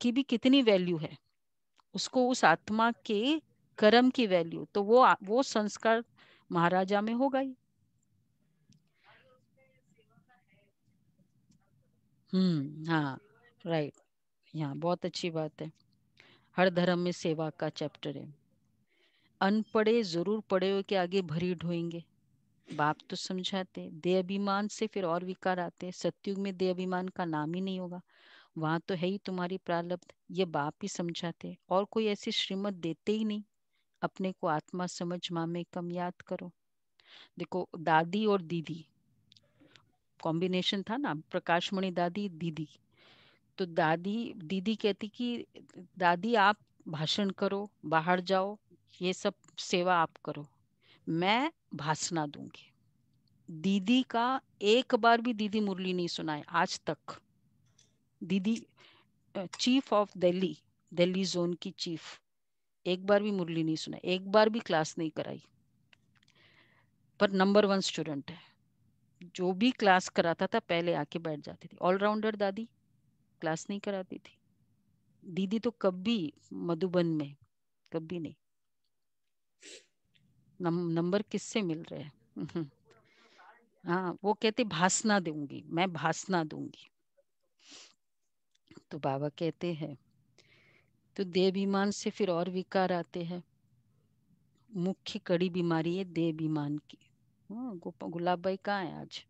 की भी कितनी वैल्यू है उसको उस आत्मा के कर्म की वैल्यू तो वो वो संस्कार महाराजा में होगा ही हम्म हाँ राइट यहाँ बहुत अच्छी बात है हर धर्म में सेवा का चैप्टर है अनपढ़े जरूर पढ़े हो के आगे भरी ढोएंगे बाप तो समझाते दे अभिमान से फिर और विकार आते सत्युग में दे अभिमान का नाम ही नहीं होगा वहां तो है ही तुम्हारी प्रारब्ध ये बाप ही समझाते और कोई ऐसी श्रीमत देते ही नहीं अपने को आत्मा समझ माँ में कम याद करो देखो दादी और दीदी कॉम्बिनेशन था ना प्रकाशमणि दादी दीदी तो दादी दीदी कहती कि दादी आप भाषण करो बाहर जाओ ये सब सेवा आप करो मैं भाषणा दूंगी दीदी का एक बार भी दीदी मुरली नहीं सुनाए आज तक दीदी chief of Delhi Delhi zone की चीफ एक बार भी मुरली नहीं सुनाई एक बार भी क्लास नहीं कराई पर नंबर वन स्टूडेंट है जो भी क्लास कराता था पहले आके बैठ जाती थी ऑलराउंडर दादी क्लास नहीं कराती थी दीदी तो कभी मधुबन में कभी नहीं नम, नंबर किससे मिल रहे हैं हम्म, हम्म। हाँ वो कहते भाषना दूंगी मैं भाषना दूंगी तो बाबा कहते हैं तो देहभिमान से फिर और विकार आते हैं मुख्य कड़ी बीमारी है देहभिमान की हाँ, गुलाब भाई कहाँ है आज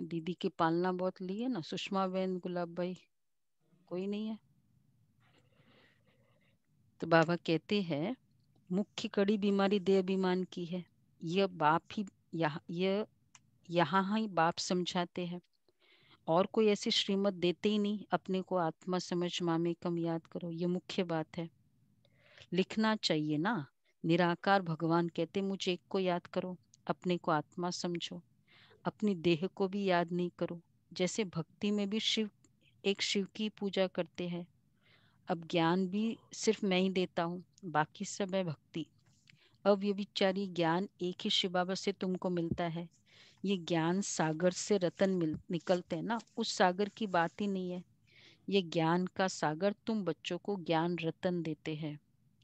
दीदी की पालना बहुत ली है ना सुषमा बहन गुलाब भाई कोई नहीं है तो बाबा कहते हैं मुख्य कड़ी बीमारी देह अभिमान की है यह बाप ही यह यह यहाँ ही बाप समझाते हैं और कोई ऐसी श्रीमत देते ही नहीं अपने को आत्मा समझ मामे कम याद करो ये मुख्य बात है लिखना चाहिए ना निराकार भगवान कहते मुझे एक को याद करो अपने को आत्मा समझो अपनी देह को भी याद नहीं करो जैसे भक्ति में भी शिव एक शिव की पूजा करते हैं अब ज्ञान भी सिर्फ मैं ही देता हूँ बाकी सब है भक्ति अव्यविचारी ज्ञान एक ही शिव बाबा से तुमको मिलता है ये ज्ञान सागर से रतन मिल निकलते हैं ना उस सागर की बात ही नहीं है ये ज्ञान का सागर तुम बच्चों को ज्ञान रतन देते हैं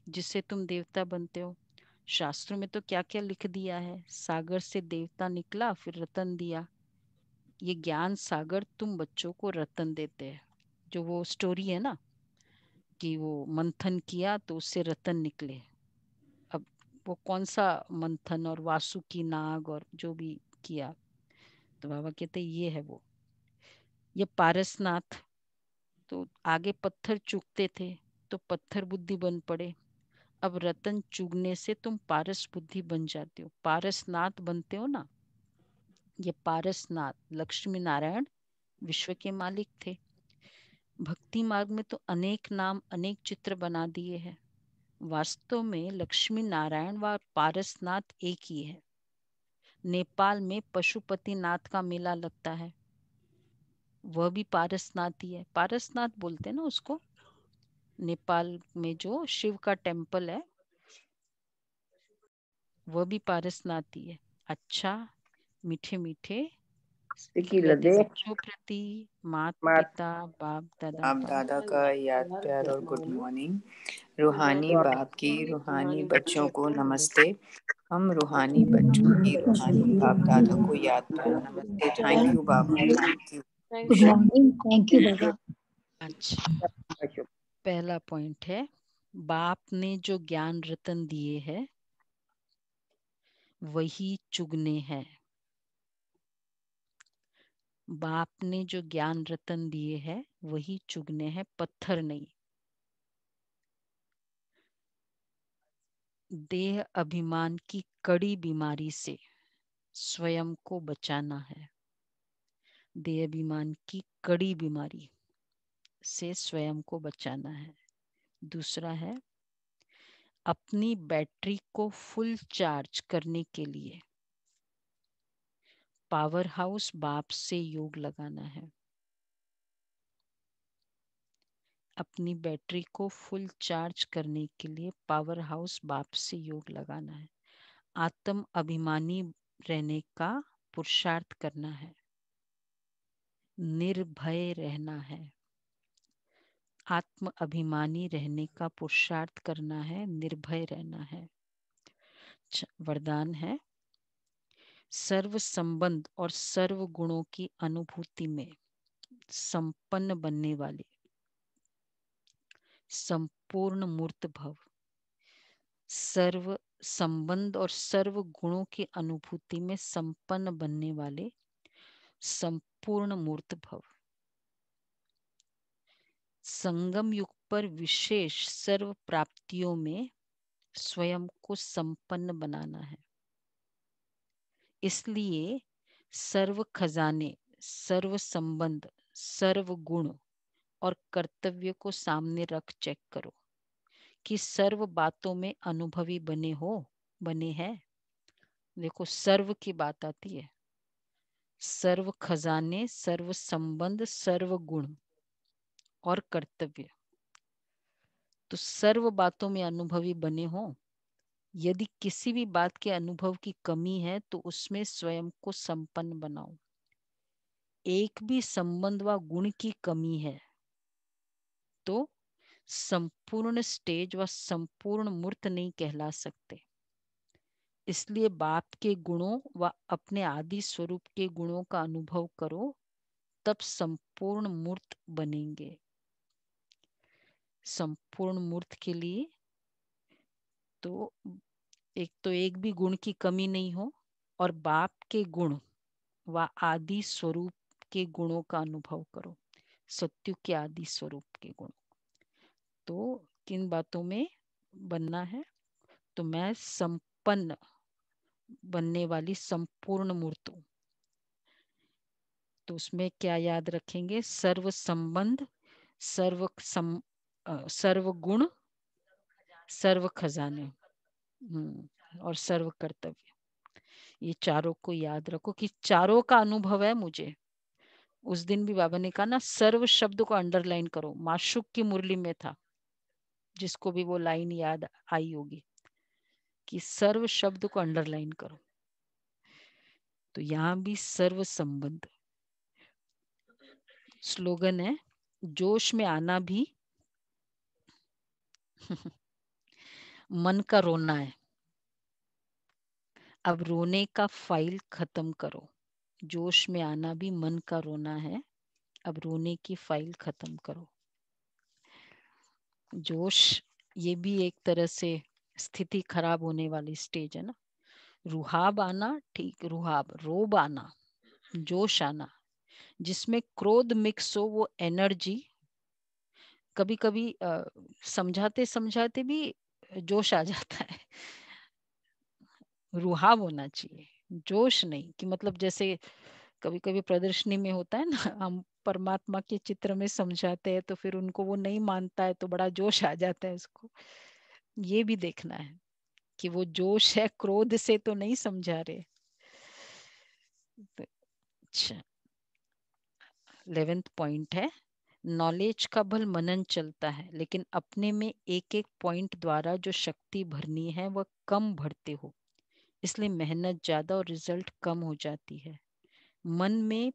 जिससे तुम देवता बनते हो शास्त्र में तो क्या क्या लिख दिया है सागर से देवता निकला फिर रतन दिया ये ज्ञान सागर तुम बच्चों को रतन देते हैं जो वो स्टोरी है ना कि वो मंथन किया तो उससे रतन निकले अब वो कौन सा मंथन और वासु की नाग और जो भी किया तो बाबा कहते ये है वो ये पारसनाथ तो आगे पत्थर चुकते थे तो पत्थर बुद्धि बन पड़े अब रतन चुगने से तुम पारस बुद्धि बन जाते हो पारसनाथ बनते हो ना ये पारसनाथ लक्ष्मी नारायण विश्व के मालिक थे भक्ति मार्ग में तो अनेक नाम अनेक चित्र बना दिए हैं वास्तव में लक्ष्मी नारायण व पारसनाथ एक ही है नेपाल में पशुपति नाथ का मेला लगता है वह भी पारसनाथ ही है पारसनाथ बोलते हैं ना उसको नेपाल में जो शिव का टेम्पल है वो भी पारसनाती है अच्छा मीठे मीठे प्रति मात पिता बाप दादा बाप दादा का याद प्यार और गुड मॉर्निंग रूहानी बाप की रूहानी बच्चों को नमस्ते हम रूहानी बच्चों की रूहानी बाप (laughs) दादा को याद प्यार नमस्ते थैंक यू बाबा थैंक यू थैंक यू अच्छा पहला पॉइंट है बाप ने जो ज्ञान रतन दिए है वही चुगने हैं बाप ने जो ज्ञान रतन दिए है वही चुगने हैं पत्थर नहीं देह अभिमान की कड़ी बीमारी से स्वयं को बचाना है देह अभिमान की कड़ी बीमारी से स्वयं को बचाना है दूसरा है अपनी बैटरी को फुल चार्ज करने के लिए पावर हाउस बाप से योग लगाना है अपनी बैटरी को फुल चार्ज करने के लिए पावर हाउस बाप से योग लगाना है आत्म अभिमानी रहने का पुरुषार्थ करना है निर्भय रहना है आत्म अभिमानी रहने का पुरुषार्थ करना है निर्भय रहना है वरदान है सर्व संबंध और सर्व गुणों की अनुभूति में संपन्न बनने वाले संपूर्ण मूर्त भव सर्व संबंध और सर्व गुणों की अनुभूति में संपन्न बनने वाले संपूर्ण मूर्त भव संगम युग पर विशेष सर्व प्राप्तियों में स्वयं को संपन्न बनाना है इसलिए सर्व खजाने सर्व संबंध सर्व गुण और कर्तव्य को सामने रख चेक करो कि सर्व बातों में अनुभवी बने हो बने हैं देखो सर्व की बात आती है सर्व खजाने सर्व संबंध सर्व गुण और कर्तव्य तो सर्व बातों में अनुभवी बने हो यदि किसी भी बात के अनुभव की कमी है तो उसमें स्वयं को संपन्न बनाओ एक भी संबंध व गुण की कमी है तो संपूर्ण स्टेज व संपूर्ण मूर्त नहीं कहला सकते इसलिए बाप के गुणों व अपने आदि स्वरूप के गुणों का अनुभव करो तब संपूर्ण मूर्त बनेंगे संपूर्ण मूर्त के लिए तो एक तो एक भी गुण की कमी नहीं हो और बाप के गुण व आदि स्वरूप के गुणों का अनुभव करो सत्यु के आदि स्वरूप के गुण तो किन बातों में बनना है तो मैं संपन्न बनने वाली संपूर्ण मूर्त हूं तो उसमें क्या याद रखेंगे सर्व संबंध सर्व सम, सर्व गुण सर्व खजाने हम्म, और सर्व कर्तव्य ये चारों को याद रखो कि चारों का अनुभव है मुझे उस दिन भी बाबा ने कहा ना सर्व शब्द को अंडरलाइन करो माशुक की मुरली में था जिसको भी वो लाइन याद आई होगी कि सर्व शब्द को अंडरलाइन करो तो यहां भी सर्व संबंध स्लोगन है जोश में आना भी (laughs) मन का रोना है अब रोने का फाइल खत्म करो जोश में आना भी मन का रोना है अब रोने की फाइल खत्म करो जोश ये भी एक तरह से स्थिति खराब होने वाली स्टेज है ना रुहाब आना ठीक रुहाब रोब आना जोश आना जिसमें क्रोध मिक्स हो वो एनर्जी कभी कभी समझाते समझाते भी जोश आ जाता है रुहाव होना चाहिए जोश नहीं कि मतलब जैसे कभी कभी प्रदर्शनी में होता है ना हम परमात्मा के चित्र में समझाते हैं तो फिर उनको वो नहीं मानता है तो बड़ा जोश आ जाता है उसको ये भी देखना है कि वो जोश है क्रोध से तो नहीं समझा रहे तो, अच्छा इलेवेंथ पॉइंट है नॉलेज का बल मनन चलता है लेकिन अपने में एक एक पॉइंट द्वारा जो शक्ति भरनी है वह कम भरते हो इसलिए मेहनत ज्यादा और रिजल्ट कम हो जाती है मन में